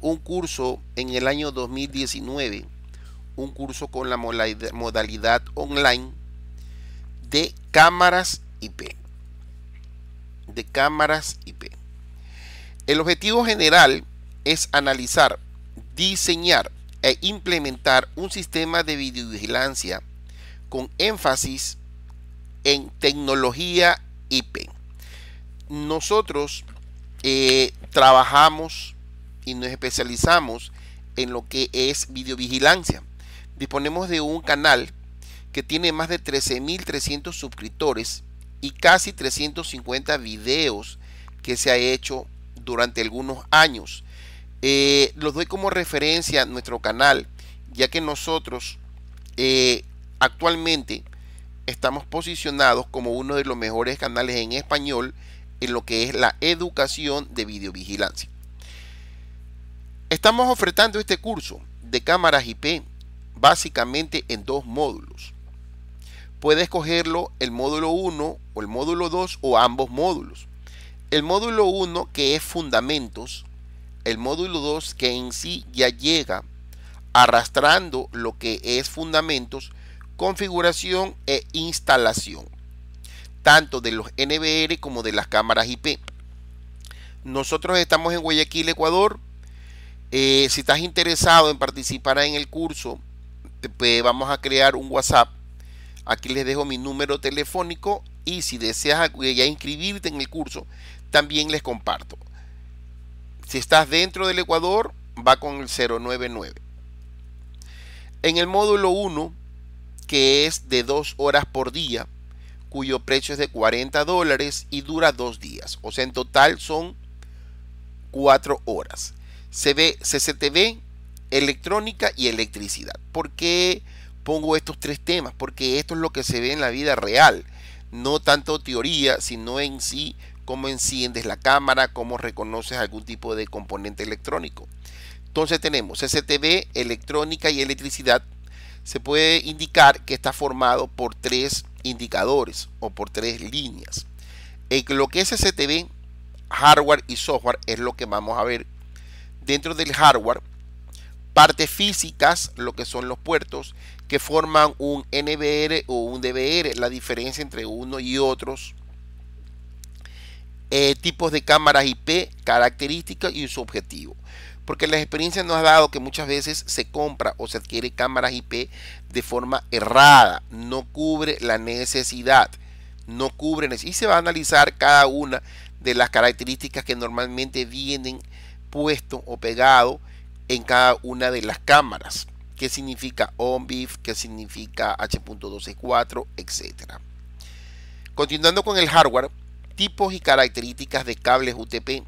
un curso en el año 2019, un curso con la modalidad online de cámaras IP. De cámaras IP. El objetivo general es analizar, diseñar e implementar un sistema de videovigilancia con énfasis en tecnología IP. Nosotros eh, trabajamos y nos especializamos en lo que es videovigilancia. Disponemos de un canal que tiene más de 13.300 suscriptores y casi 350 videos que se ha hecho durante algunos años. Eh, los doy como referencia a nuestro canal, ya que nosotros eh, actualmente estamos posicionados como uno de los mejores canales en español en lo que es la educación de videovigilancia. Estamos ofertando este curso de cámaras IP básicamente en dos módulos. puede escogerlo el módulo 1 o el módulo 2 o ambos módulos. El módulo 1 que es fundamentos, el módulo 2 que en sí ya llega arrastrando lo que es fundamentos, configuración e instalación, tanto de los NBR como de las cámaras IP. Nosotros estamos en Guayaquil, Ecuador, eh, si estás interesado en participar en el curso, pues, vamos a crear un WhatsApp. Aquí les dejo mi número telefónico y si deseas ya inscribirte en el curso, también les comparto. Si estás dentro del Ecuador, va con el 099. En el módulo 1, que es de dos horas por día, cuyo precio es de 40 dólares y dura dos días. O sea, en total son cuatro horas se ve CCTV, electrónica y electricidad. ¿Por qué pongo estos tres temas? Porque esto es lo que se ve en la vida real, no tanto teoría, sino en sí cómo enciendes la cámara, cómo reconoces algún tipo de componente electrónico. Entonces tenemos CCTV, electrónica y electricidad. Se puede indicar que está formado por tres indicadores o por tres líneas. En eh, lo que es CCTV, hardware y software es lo que vamos a ver dentro del hardware partes físicas, lo que son los puertos, que forman un NVR o un DVR, la diferencia entre uno y otros, eh, tipos de cámaras IP, características y su objetivo. Porque la experiencia nos ha dado que muchas veces se compra o se adquiere cámaras IP de forma errada, no cubre la necesidad, no cubre y se va a analizar cada una de las características que normalmente vienen puesto o pegado en cada una de las cámaras. ¿Qué significa OMBIF, ¿Qué significa H.264? Etcétera. Continuando con el hardware, tipos y características de cables UTP,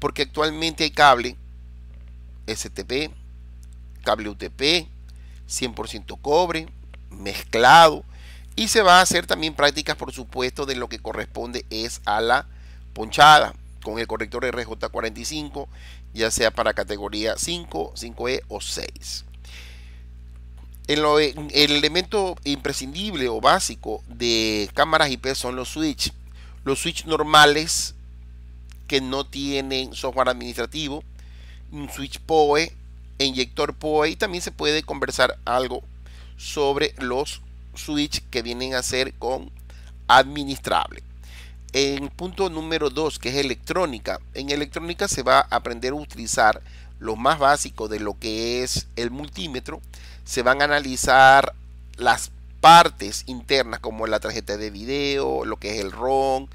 porque actualmente hay cable STP, cable UTP, 100% cobre, mezclado, y se va a hacer también prácticas, por supuesto, de lo que corresponde es a la ponchada, con el corrector RJ45, ya sea para categoría 5, 5E o 6. el elemento imprescindible o básico de cámaras IP son los switch. Los switch normales que no tienen software administrativo, un switch PoE, inyector PoE y también se puede conversar algo sobre los switch que vienen a ser con administrable. En punto número 2, que es electrónica. En electrónica se va a aprender a utilizar lo más básico de lo que es el multímetro. Se van a analizar las partes internas como la tarjeta de video, lo que es el ROM,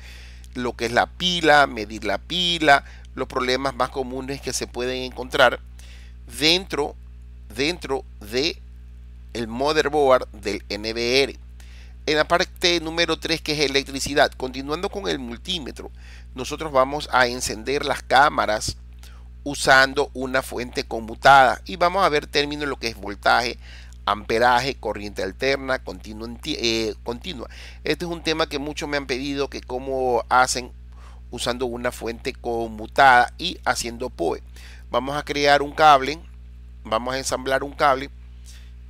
lo que es la pila, medir la pila, los problemas más comunes que se pueden encontrar dentro dentro de el motherboard del NBR en la parte número 3 que es electricidad, continuando con el multímetro, nosotros vamos a encender las cámaras usando una fuente conmutada y vamos a ver términos lo que es voltaje, amperaje, corriente alterna, continua, eh, continua. Este es un tema que muchos me han pedido que cómo hacen usando una fuente conmutada y haciendo POE. Vamos a crear un cable, vamos a ensamblar un cable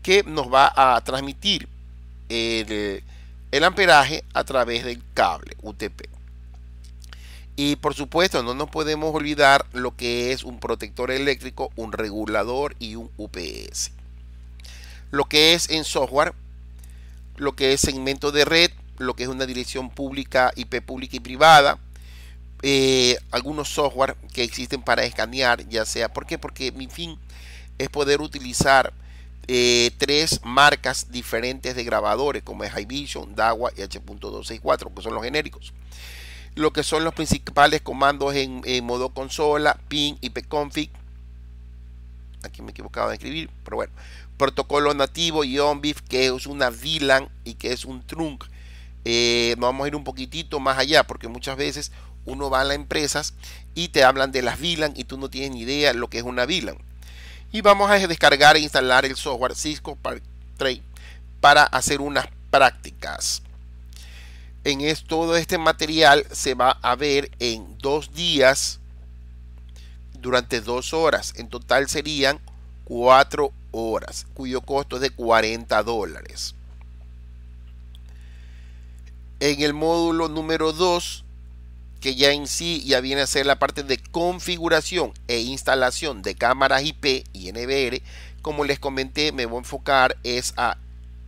que nos va a transmitir el, amperaje a través del cable UTP. Y por supuesto, no nos podemos olvidar lo que es un protector eléctrico, un regulador y un UPS. Lo que es en software, lo que es segmento de red, lo que es una dirección pública, IP pública y privada. Eh, algunos software que existen para escanear, ya sea, Porque mi fin es poder utilizar eh, tres marcas diferentes de grabadores, como es Hivision, Dawa y H.264, que pues son los genéricos. Lo que son los principales comandos en, modo consola, ping y pconfig. Aquí me he equivocado de escribir, pero bueno. Protocolo nativo y OnBIF, que es una VLAN y que es un trunk. Eh, vamos a ir un poquitito más allá, porque muchas veces uno va a las empresas y te hablan de las VLAN y tú no tienes ni idea lo que es una VLAN y vamos a descargar e instalar el software Cisco para hacer unas prácticas. En todo este material se va a ver en dos días durante dos horas. En total serían cuatro horas, cuyo costo es de 40 dólares. En el módulo número 2 que ya en sí ya viene a ser la parte de configuración e instalación de cámaras IP y NVR como les comenté, me voy a enfocar es a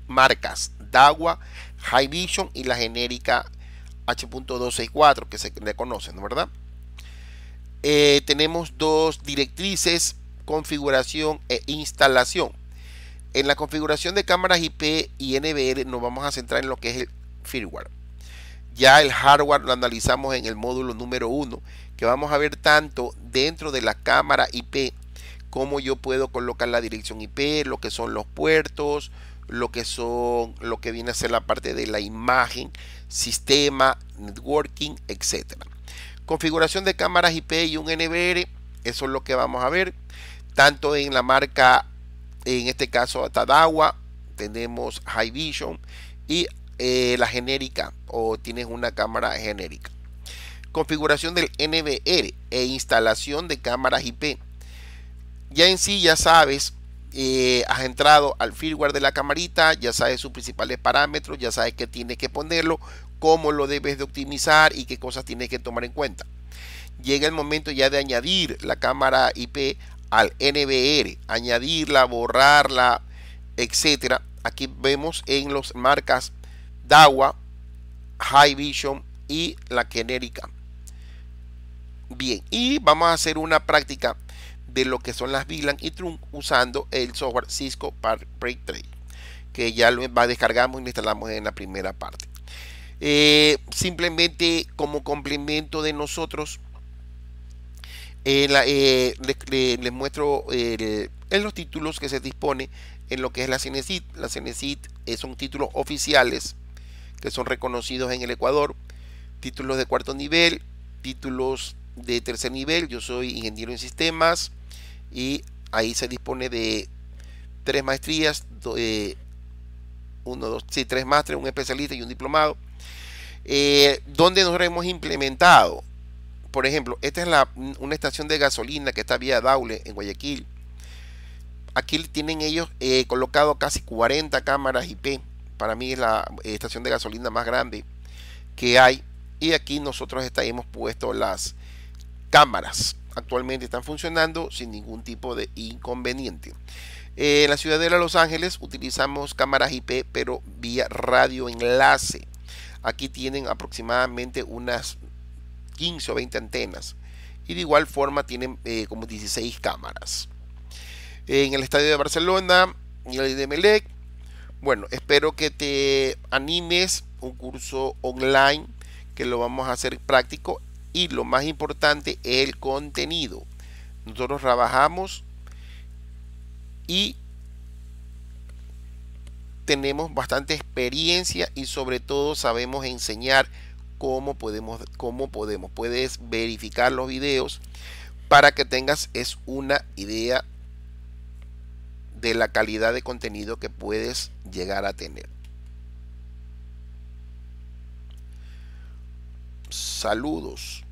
marcas DAWA, High Vision y la genérica H.264 que se le conocen, ¿verdad? Eh, tenemos dos directrices, configuración e instalación. En la configuración de cámaras IP y NVR nos vamos a centrar en lo que es el firmware. Ya el hardware lo analizamos en el módulo número 1, que vamos a ver tanto dentro de la cámara IP, cómo yo puedo colocar la dirección IP, lo que son los puertos, lo que son, lo que viene a ser la parte de la imagen, sistema, networking, etcétera. Configuración de cámaras IP y un NBR, eso es lo que vamos a ver, tanto en la marca, en este caso Tadawa, tenemos High Vision y eh, la genérica o tienes una cámara genérica. Configuración del NVR e instalación de cámaras IP. Ya en sí ya sabes, eh, has entrado al firmware de la camarita, ya sabes sus principales parámetros, ya sabes que tienes que ponerlo, cómo lo debes de optimizar y qué cosas tienes que tomar en cuenta. Llega el momento ya de añadir la cámara IP al nvr añadirla, borrarla, etcétera. Aquí vemos en los marcas Dawa, High Vision y la genérica. Bien, y vamos a hacer una práctica de lo que son las VLAN y Trunk usando el software Cisco Break Trade, que ya lo descargamos y instalamos en la primera parte. Eh, simplemente como complemento de nosotros, eh, eh, les, muestro en los títulos que se dispone en lo que es la Cinesit La un son títulos oficiales que son reconocidos en el Ecuador, títulos de cuarto nivel, títulos de tercer nivel, yo soy ingeniero en sistemas y ahí se dispone de tres maestrías, eh, uno, dos, sí, tres másteres, un especialista y un diplomado, eh, donde nos hemos implementado, por ejemplo, esta es una estación de gasolina que está vía Daule en Guayaquil. Aquí tienen ellos eh, colocado casi 40 cámaras IP para mí es la eh, estación de gasolina más grande que hay. Y aquí nosotros hemos puesto las cámaras. Actualmente están funcionando sin ningún tipo de inconveniente. Eh, en la ciudad de Los Ángeles utilizamos cámaras IP, pero vía radioenlace. Aquí tienen aproximadamente unas 15 o 20 antenas. Y de igual forma tienen eh, como 16 cámaras. En el estadio de Barcelona y el de Melec bueno, espero que te animes un curso online que lo vamos a hacer práctico y lo más importante es el contenido. Nosotros trabajamos y tenemos bastante experiencia y sobre todo sabemos enseñar cómo podemos, cómo podemos. Puedes verificar los videos para que tengas es una idea de la calidad de contenido que puedes llegar a tener. Saludos.